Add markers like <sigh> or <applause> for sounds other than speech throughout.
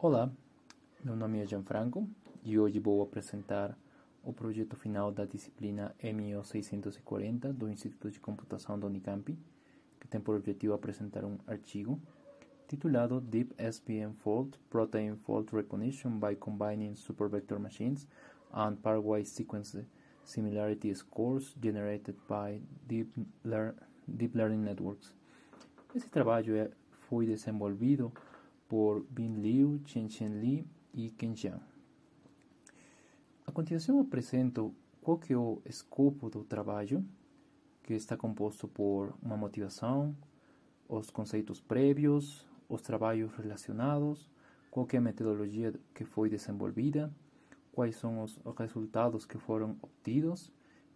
Olá, meu nome é Gianfranco e hoje vou apresentar o projeto final da disciplina MO 640 do Instituto de Computação da Unicamp, que tem por objetivo apresentar um artigo titulado Deep SPM Fault Protein Fault Recognition by Combining Supervector Machines and Pairwise Sequence Similarity Scores Generated by Deep, Lear Deep Learning Networks. Esse trabalho é, foi desenvolvido por Bin Liu, Chen Chen Li e Ken Jiang. A continuação apresento qual que é o escopo do trabalho, que está composto por uma motivação, os conceitos prévios, os trabalhos relacionados, qual que é a metodologia que foi desenvolvida, quais são os resultados que foram obtidos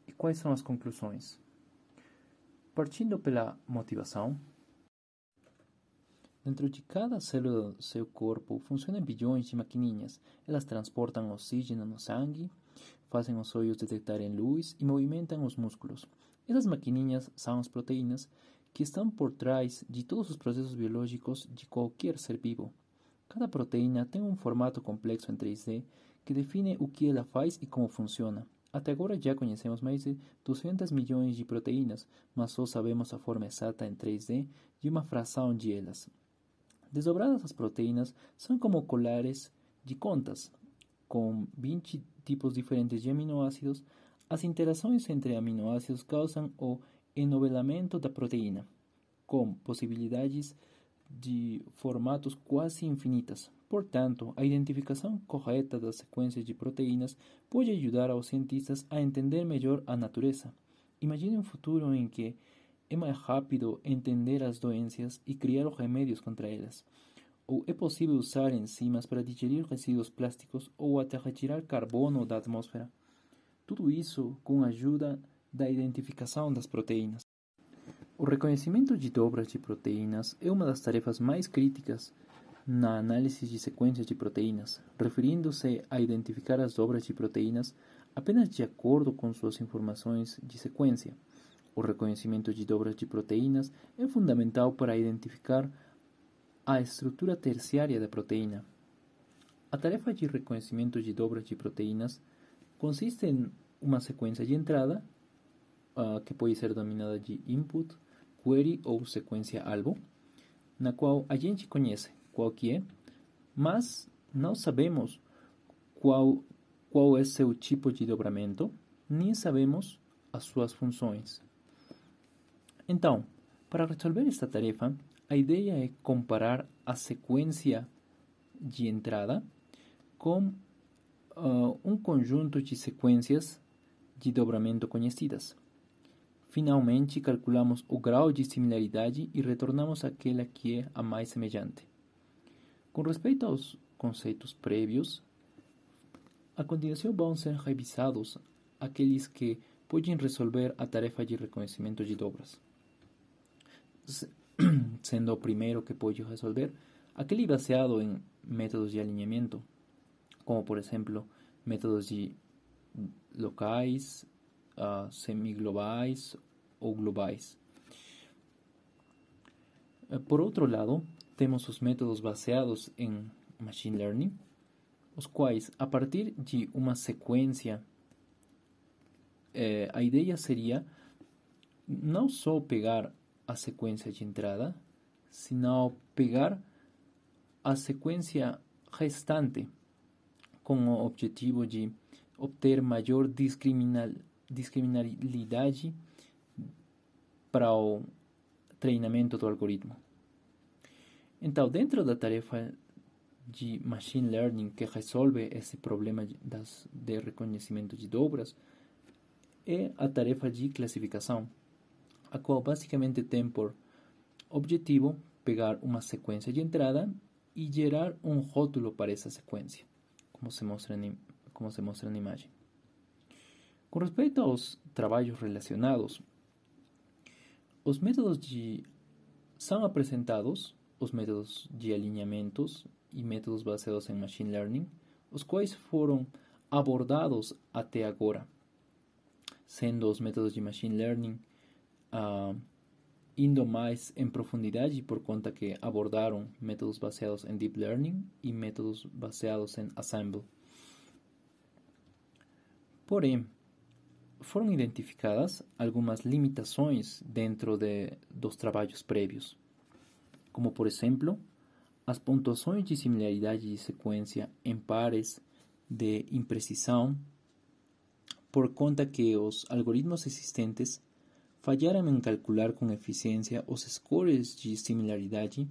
e quais são as conclusões. Partindo pela motivação, Dentro de cada célula do seu corpo funcionam bilhões de maquininhas. Elas transportam oxígeno no sangue, fazem os olhos detectarem luz e movimentam os músculos. Essas maquininhas são as proteínas que estão por trás de todos os processos biológicos de qualquer ser vivo. Cada proteína tem um formato complexo em 3D que define o que ela faz e como funciona. Até agora já conhecemos mais de 200 milhões de proteínas, mas só sabemos a forma exata em 3D de uma fração de elas. Desdobradas las proteínas son como colares contas. con 20 tipos diferentes de aminoácidos. las interacciones entre aminoácidos causan o de la proteína, con posibilidades de formatos casi infinitas. Por la identificación correcta de las secuencias de proteínas puede ayudar a los cientistas a entender mejor la naturaleza. Imagine un futuro en que é mais rápido entender as doenças e criar os remédios contra elas. Ou é possível usar enzimas para digerir resíduos plásticos ou até retirar carbono da atmosfera. Tudo isso com a ajuda da identificação das proteínas. O reconhecimento de dobras de proteínas é uma das tarefas mais críticas na análise de sequências de proteínas, referindo-se a identificar as dobras de proteínas apenas de acordo com suas informações de sequência. O reconhecimento de dobras de proteínas é fundamental para identificar a estrutura terciária da proteína. A tarefa de reconhecimento de dobras de proteínas consiste em uma sequência de entrada, uh, que pode ser denominada de input, query ou sequência alvo, na qual a gente conhece qual que é, mas não sabemos qual, qual é seu tipo de dobramento, nem sabemos as suas funções. Então, para resolver esta tarefa, a ideia é comparar a sequência de entrada com uh, um conjunto de sequências de dobramento conhecidas. Finalmente, calculamos o grau de similaridade e retornamos aquela que é a mais semelhante. Com respeito aos conceitos prévios, a continuação vão ser revisados aqueles que podem resolver a tarefa de reconhecimento de dobras sendo <clears throat> o primeiro que pode resolver, aquele baseado em métodos de alinhamento, como por exemplo métodos de locais, uh, semiglobais ou globais. Eh, por outro lado, temos os métodos baseados em machine learning, os quais, a partir de uma sequência, eh, a ideia seria não só pegar a secuencia de entrada, sino pegar a secuencia restante con el objetivo de obtener mayor discriminal, para el entrenamiento del algoritmo. entonces dentro de la tarea de machine learning que resuelve ese problema de reconocimiento de dobras, es la tarea de clasificación a cual básicamente por objetivo pegar una secuencia de entrada y generar un rótulo para esa secuencia, como se muestra en como se Con imagen. Con respecto a trabajos relacionados, los métodos de son presentados los métodos de alineamientos y métodos basados en machine learning, los cuales fueron abordados hasta ahora, siendo los métodos de machine learning uh, indo mais em profundidade por conta que abordaram métodos baseados em Deep Learning e métodos baseados em Assemble. Porém, foram identificadas algumas limitações dentro de, dos trabalhos prévios, como por exemplo, as pontuações de similaridade de sequência em pares de imprecisão, por conta que os algoritmos existentes Falharam em calcular com eficiência os scores de similaridade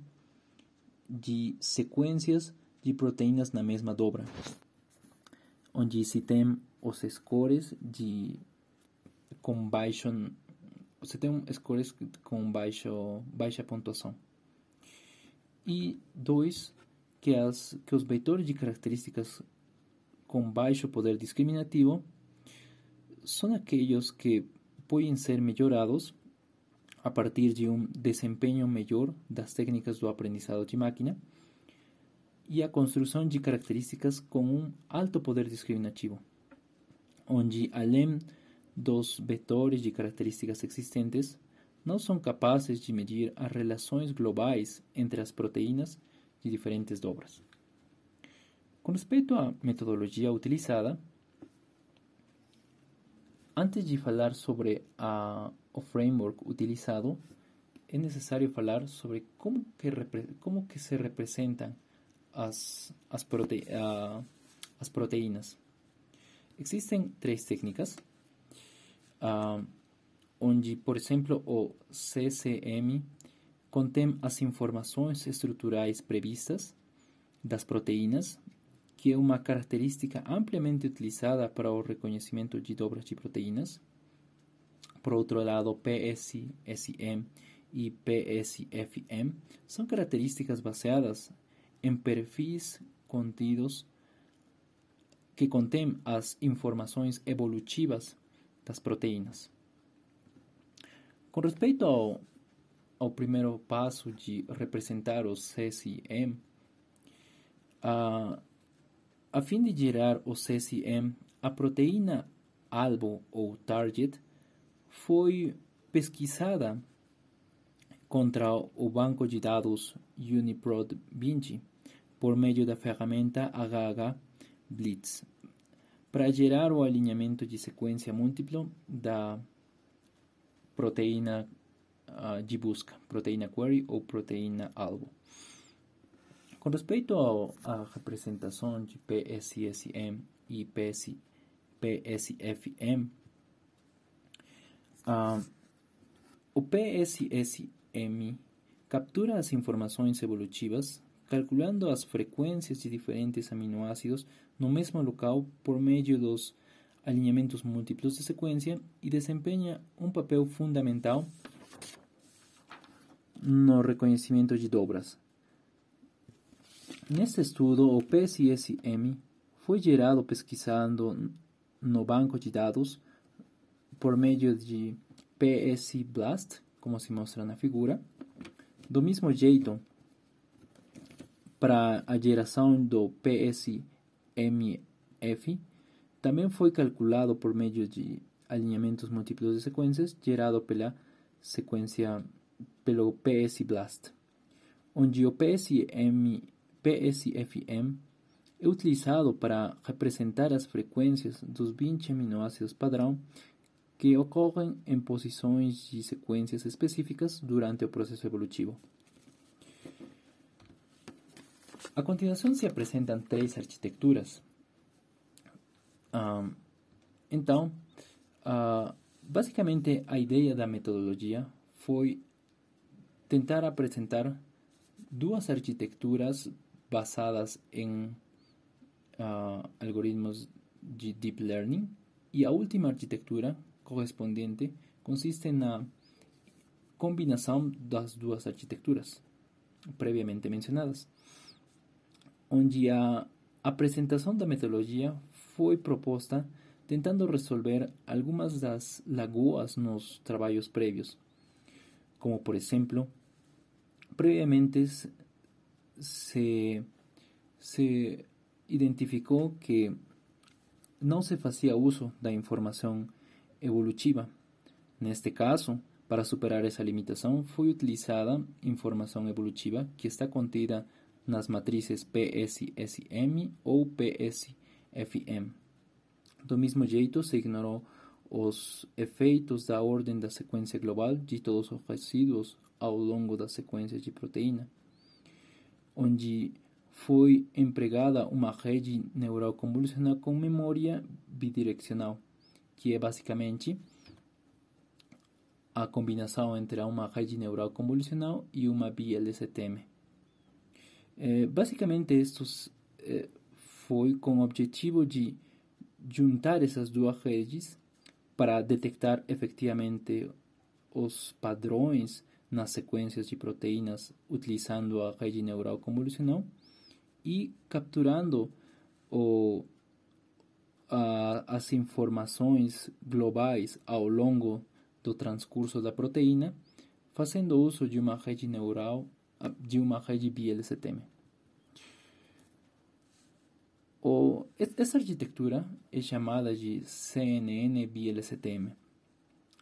de sequências de proteínas na mesma dobra, onde se tem os scores de com baixo você tem scores com baixo, baixa pontuação e dois que as que os vetores de características com baixo poder discriminativo são aqueles que pueden ser melhorados a partir de um desempenho melhor das técnicas do aprendizado de máquina e a construção de características com um alto poder discriminativo, onde, além dos vetores de características existentes, não são capazes de medir as relações globais entre as proteínas de diferentes dobras. Com respeito à metodologia utilizada, Antes de hablar sobre el ah, framework utilizado, es necesario hablar sobre cómo que se representan las ah, proteínas. Existen tres técnicas, ah, por ejemplo o CCM contém las informações estructurales previstas las proteínas que é uma característica ampliamente utilizada para o reconhecimento de dobras de proteínas. Por outro lado, PSSM e PSFM são características baseadas em perfis contidos que contêm as informações evolutivas das proteínas. Com respeito ao, ao primeiro passo de representar o CSM, a ah, a fim de gerar o CCM, a proteína alvo ou target foi pesquisada contra o banco de dados UniProt Vinci por meio da ferramenta HH Blitz para gerar o alinhamento de sequência múltiplo da proteína uh, de busca, proteína query ou proteína alvo. Com respeito ao, à representação de PSSM e PS, PSFM, uh, ah, o PSSM captura as informações evolutivas calculando as frequências de diferentes aminoácidos no mesmo local por meio dos alinhamentos múltiplos de sequência e desempenha um papel fundamental no reconhecimento de dobras, este estudio, o PSSM fue gerado pesquisando no banco de datos por medio de PSBlast, como se mostra la figura. Do mismo jeito, para a geração do PSMF, también fue calculado por medio de alineamientos múltiplos de secuencias, gerado pela sequência pelo PSBlast, donde o PSMF PSFM é utilizado para representar as frequências dos 20 aminoácidos padrão que ocorrem em posições e sequências específicas durante o processo evolutivo. A continuação se apresentam três arquiteturas. Um, então, uh, basicamente a ideia da metodologia foi tentar apresentar duas arquiteturas basadas en ah, algoritmos de Deep Learning. Y la última arquitectura correspondiente consiste en la combinación de las dos arquitecturas previamente mencionadas, donde la presentación de la metodología fue propuesta intentando resolver algunas de las lagunas en los trabajos previos, como por ejemplo, previamente se, se identificou que não se fazia uso da informação evolutiva. Neste caso, para superar essa limitação, foi utilizada informação evolutiva que está contida nas matrizes PSSM ou PSFM. Do mesmo jeito, se ignorou os efeitos da ordem da sequência global de todos os resíduos ao longo das sequência de proteína onde foi empregada uma rede neural convolucional com memória bidirecional, que é basicamente a combinação entre uma rede neural convolucional e uma BLSTM. É, basicamente, isto é, foi com o objetivo de juntar essas duas redes para detectar efetivamente os padrões nas sequências de proteínas utilizando a rede neural convolucional e capturando o, a, as informações globais ao longo do transcurso da proteína, fazendo uso de uma rede neural, de uma rede BLSTM. O, essa arquitetura é chamada de CNN-BLSTM.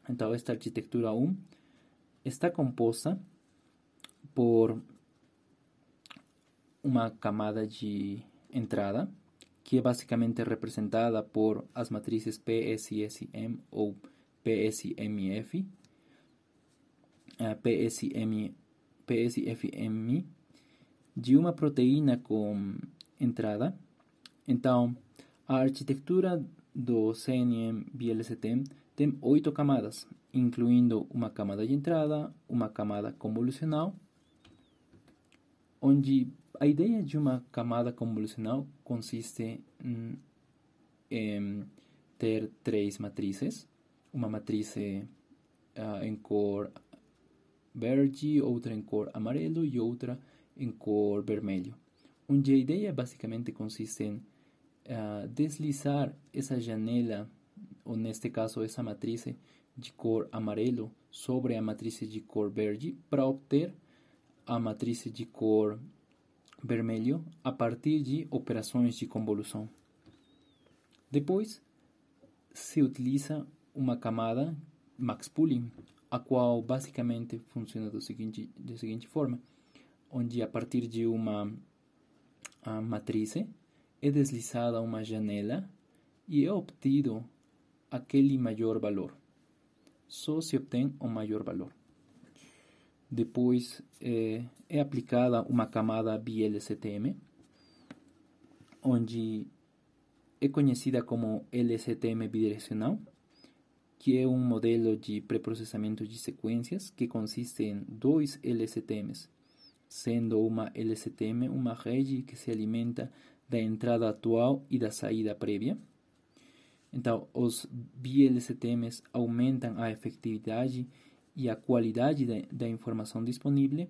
Então, esta arquitetura 1 está composta por una camada de entrada, que es básicamente representada por as matrices PSSM o PSMF, ah, PSM, PSFM, de una proteína con entrada. Entonces, la arquitectura do CNM BLCT tiene 8 camadas, incluyendo una camada de entrada, una camada convolucional, donde la idea de una camada convolucional consiste en em, tener tres matrices, una matriz ah, en color verde, otra en color amarillo y otra en color vermelho, onde la idea básicamente consiste en ah, deslizar esa janela, o en este caso esa matriz, de cor amarelo sobre a matriz de cor verde para obter a matriz de cor vermelho a partir de operações de convolução. Depois, se utiliza uma camada Max Pooling, a qual basicamente funciona seguinte, da seguinte forma, onde a partir de uma matriz é deslizada uma janela e é obtido aquele maior valor só se obtém um maior valor. Depois é, é aplicada uma camada BLSTM, onde é conhecida como LSTM bidirecional, que é um modelo de pré-processamento de sequências que consiste em dois LSTMs, sendo uma LSTM uma rede que se alimenta da entrada atual e da saída prévia. Então, os BLCTMs aumentam a efetividade e a qualidade da informação disponível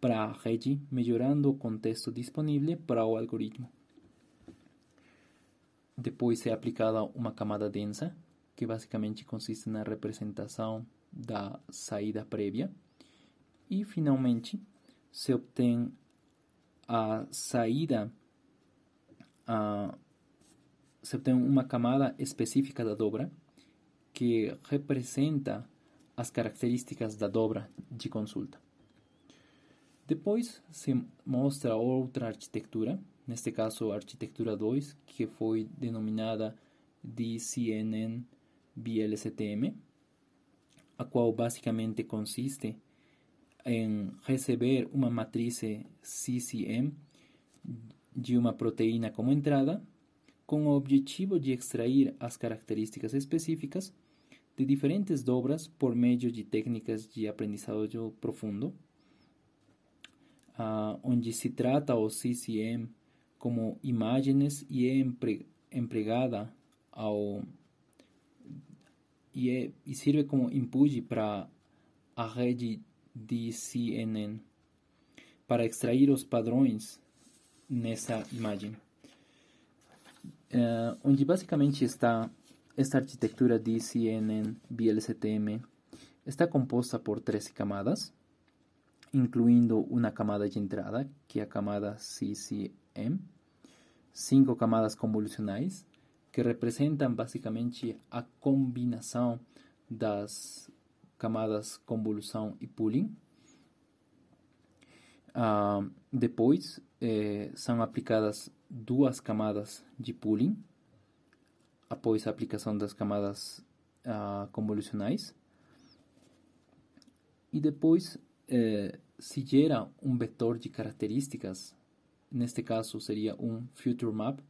para a rede, melhorando o contexto disponível para o algoritmo. Depois é aplicada uma camada densa, que basicamente consiste na representação da saída prévia. E, finalmente, se obtém a saída a se tem uma camada específica da dobra que representa as características da dobra de consulta. Depois se mostra outra arquitetura, neste caso a arquitetura 2, que foi denominada DCNN BLCTM, a qual basicamente consiste em receber uma matriz CCM de uma proteína como entrada com o objetivo de extrair as características específicas de diferentes dobras por meio de técnicas de aprendizado profundo, uh, onde se trata o CCM como imagens e é empre empregada ao e, é, e serve como input para a rede de CNN para extrair os padrões nessa imagem. uh, onde está esta arquitectura DCNN BLCTM está composta por 13 camadas, incluindo una camada de entrada, que es a camada CCM, cinco camadas convolucionais, que representam basicamente a de las camadas convolución y pooling, Uh, depois eh, são aplicadas duas camadas de pooling após a aplicação das camadas uh, convolucionais e depois eh, se gera um vetor de características neste caso seria um future map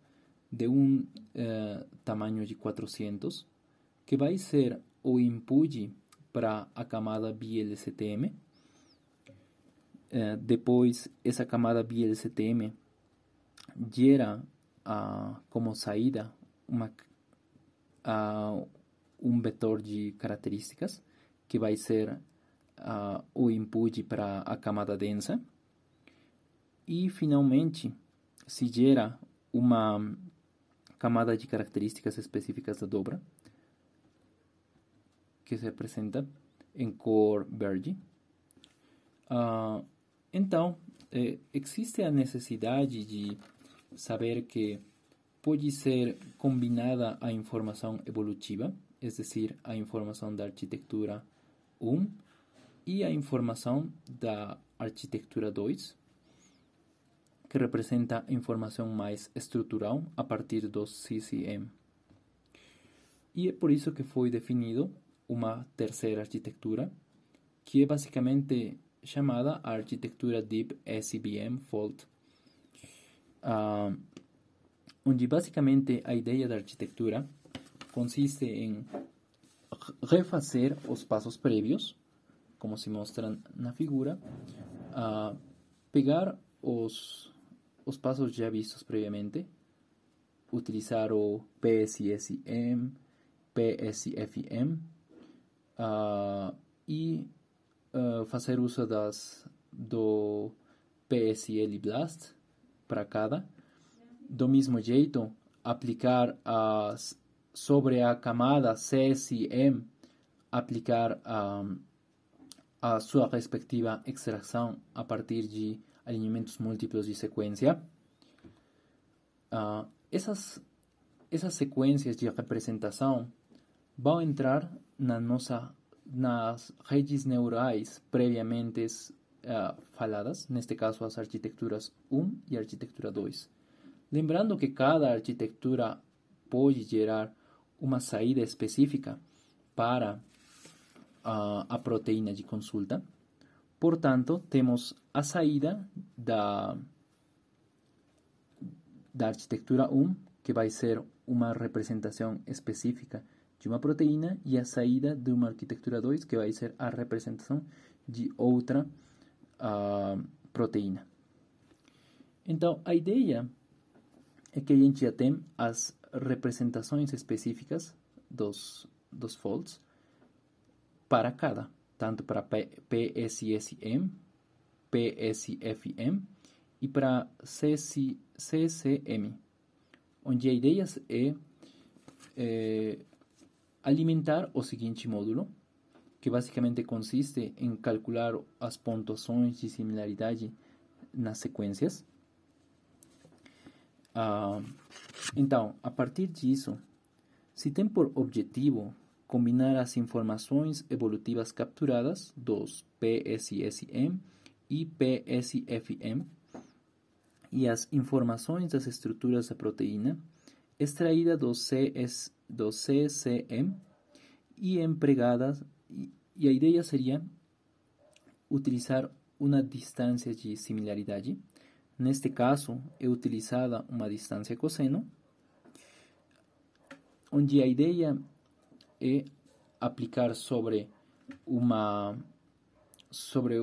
de um eh, tamanho de 400 que vai ser o input para a camada BLCTM eh, depois, essa camada BLCTM gera ah, como saída uma, ah, um vetor de características que vai ser ah, o input para a camada densa. E, finalmente, se gera uma camada de características específicas da dobra que se apresenta em cor verde. Uh, então, é, existe a necessidade de saber que pode ser combinada a informação evolutiva, é decir, a informação da arquitetura 1 e a informação da arquitetura 2, que representa informação mais estrutural a partir do CCM. E é por isso que foi definido uma terceira arquitetura, que é basicamente llamada arquitectura Deep sbm Fault. donde ah, básicamente la idea de da arquitectura consiste en refacer los pasos previos como se en la figura, pegar los pasos ya ya vistos previamente, utilizar o PSSM, PSFM ah, y Ah, fazer uso das, do PSL Blast para cada. Do mesmo jeito, aplicar as, sobre a camada CSM, aplicar um, ah, a sua respectiva extração a partir de alinhamentos múltiplos de sequência. Uh, essas, essas sequências de representação vão entrar na nossa las redes neurais previamente eh, faladas, en este caso las arquitecturas 1 y arquitectura 2. Lembrando que cada arquitectura puede generar una salida específica para ah, a proteína de consulta. Por tanto, tenemos a saída de la arquitectura 1, que va a ser una representación específica de uma proteína e a saída de uma arquitetura 2, que vai ser a representação de outra uh, ah, proteína. Então, a ideia é que a gente já tem as representações específicas dos, dos folds para cada, tanto para PSSM, PSFM e para CC, CCM, onde a ideia é, é alimentar o seguinte módulo, que basicamente consiste em calcular as pontuações de similaridade nas sequências. Ah, então, a partir disso, se tem por objetivo combinar as informações evolutivas capturadas dos PSSM e PSFM e as informações das estruturas da proteína extraída 2 CCM y empregadas y, y idea sería utilizar una distancia de En este caso, he utilizado una distancia coseno donde la idea es aplicar sobre una sobre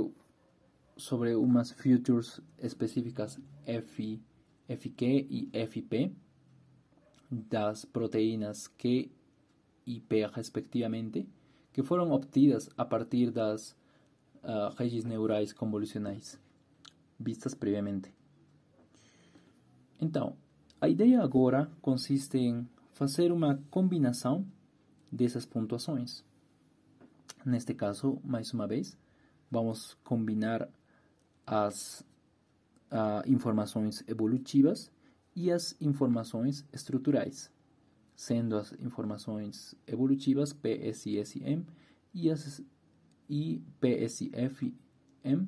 sobre unas futures específicas F, y y FP das proteínas Q e P, respectivamente, que foram obtidas a partir das uh, ah, redes neurais convolucionais vistas previamente. Então, a ideia agora consiste em fazer uma combinação dessas pontuações. Neste caso, mais uma vez, vamos combinar as uh, informações evolutivas e as informações estruturais, sendo as informações evolutivas PSSM e, as, e PSFM,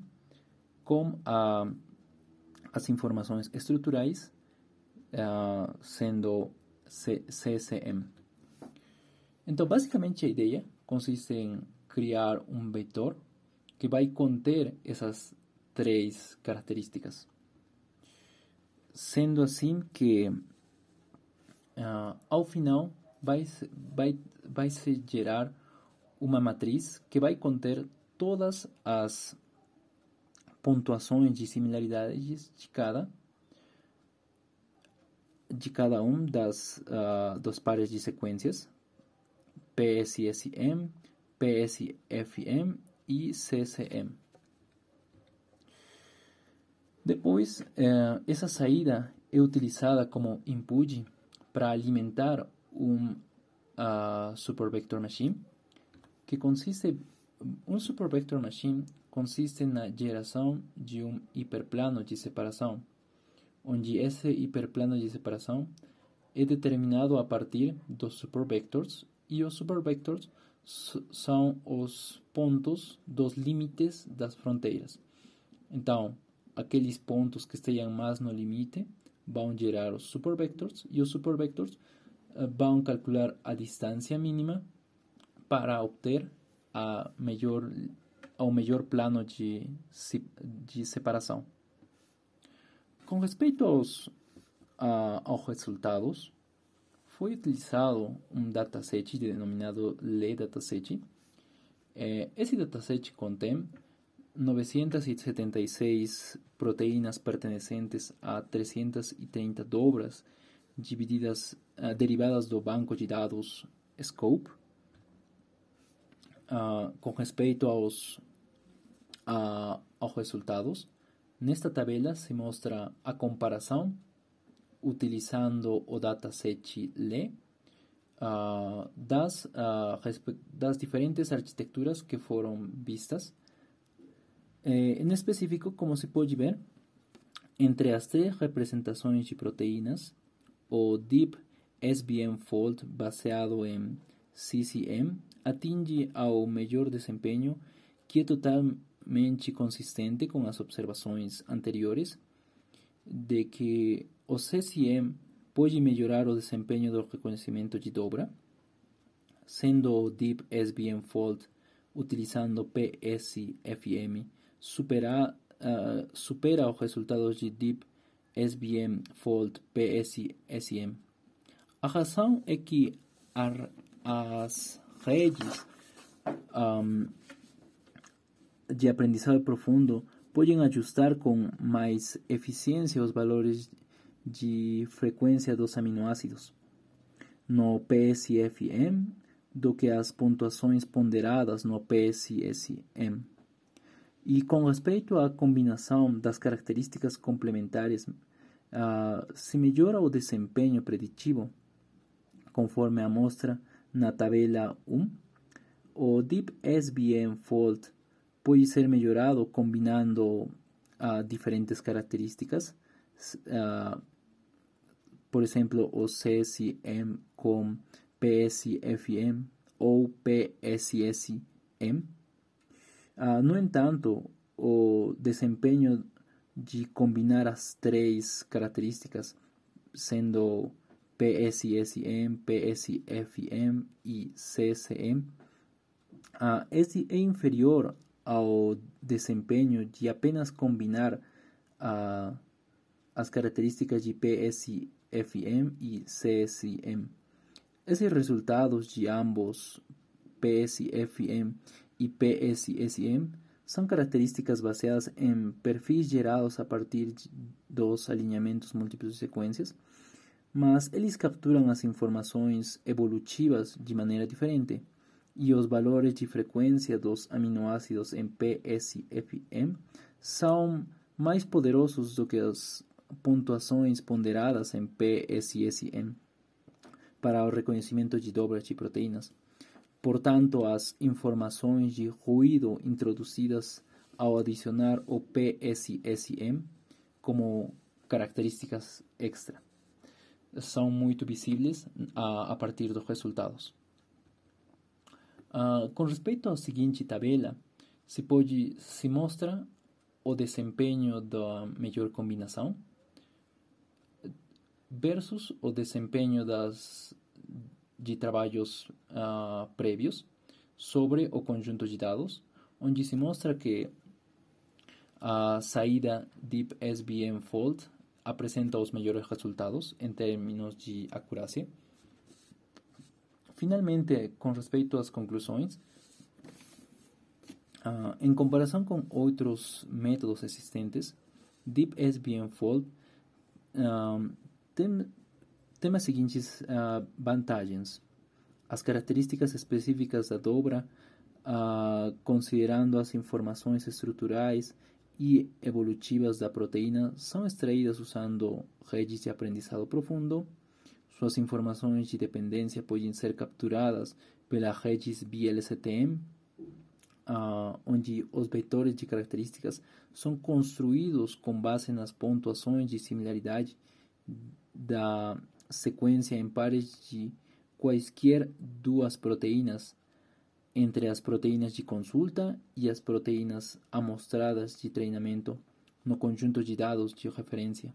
com a, as informações estruturais, uh, sendo C, Então, basicamente, a ideia consiste em criar um vetor que vai conter essas três características sendo assim que uh, ao final vai, vai, vai se gerar uma matriz que vai conter todas as pontuações de similaridades de cada de cada um das uh, dos pares de sequências PSSM, PSFM e CCM. Depois, eh, essa saída é utilizada como input para alimentar um uh, Super Vector Machine, que consiste um Super Vector Machine consiste na geração de um hiperplano de separação, onde esse hiperplano de separação é determinado a partir dos Super Vectors e os Super Vectors são os pontos dos limites das fronteiras. Então, Aquellos puntos que estén más no van a generar os supervectores e os supervectores eh, a calcular a distancia mínima para obtener a melhor, ao melhor plano de, de separação. Com respeito a, los resultados, fue utilizado um dataset denominado Le Dataset. Esse eh, dataset contém 976 proteínas pertenecientes a 330 dobras divididas, eh, derivadas del banco de dados SCOPE. Ah, con respecto a los resultados, en esta tabla tabela se muestra a comparación utilizando o dataset LE ah, ah, das, diferentes arquitecturas que fueron vistas Eh, en específico, como se pode ver, entre as três representações de proteínas, o Deep SBM Fold baseado em CCM atinge ao melhor desempenho, que é totalmente consistente com as observações anteriores, de que o CCM pode melhorar o desempenho do reconhecimento de dobra, sendo o Deep SBM Fold utilizando PSFM supera, uh, supera os resultados de Deep SBM, Fold, PSSM. A razão é que as redes um, de aprendizado profundo podem ajustar com mais eficiência os valores de frequência dos aminoácidos no PSFM do que as pontuações ponderadas no PSSM e com respeito à combinação das características complementares, uh, se melhora o desempenho preditivo, conforme a mostra na tabela 1. O Deep SBM Fold pode ser melhorado combinando uh, diferentes características, uh, por exemplo o CSM com PSFM ou PSSM. Ah, no no entanto, o desempeño de combinar las tres características, siendo PSSM, PSFM y CSM, es ah, es inferior al desempeño de apenas combinar ah, las características de PSFM y CSM. Esos resultados de ambos, PSFM y PSSM son características basadas en perfiles generados a partir de dos alineamientos múltiples de secuencias, mas ellos capturan las informaciones evolutivas de manera diferente y los valores de frecuencia dos aminoácidos en PSFM son más poderosos do que las puntuaciones ponderadas en PSSM para el reconocimiento de doblas de proteínas. Portanto, as informações de ruído introduzidas ao adicionar o PSSM como características extra são muito visíveis a, ah, a partir dos resultados. Uh, com respeito à seguinte tabela, se, pode, se mostra o desempenho da melhor combinação versus o desempenho das de trabalhos uh, ah, sobre o conjunto de dados, onde se mostra que a saída Deep SVM Fold apresenta os melhores resultados em termos de acurácia. Finalmente, com respeito às conclusões, uh, em comparação com outros métodos existentes, Deep SVM Fold ah, tem tem as seguintes uh, vantagens: as características específicas da dobra, uh, considerando as informações estruturais e evolutivas da proteína, são extraídas usando redes de aprendizado profundo. Suas informações de dependência podem ser capturadas pela redes BLSTM, uh, ah, onde os vetores de características são construídos com base nas pontuações de similaridade da secuencia en pares de cualquier dos proteínas entre las proteínas de consulta y las proteínas amostradas de treinamento no conjunto de datos de referencia.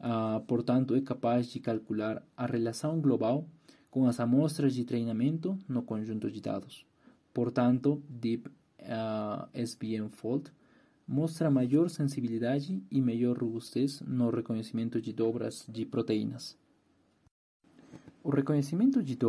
Ah, por tanto es capaz de calcular a relación global con las amostras de entrenamiento no conjunto de por tanto Deep ah, SBN Fold mostra mayor sensibilidad y mayor robustez no reconocimiento de dobras de proteínas. O reconhecimento de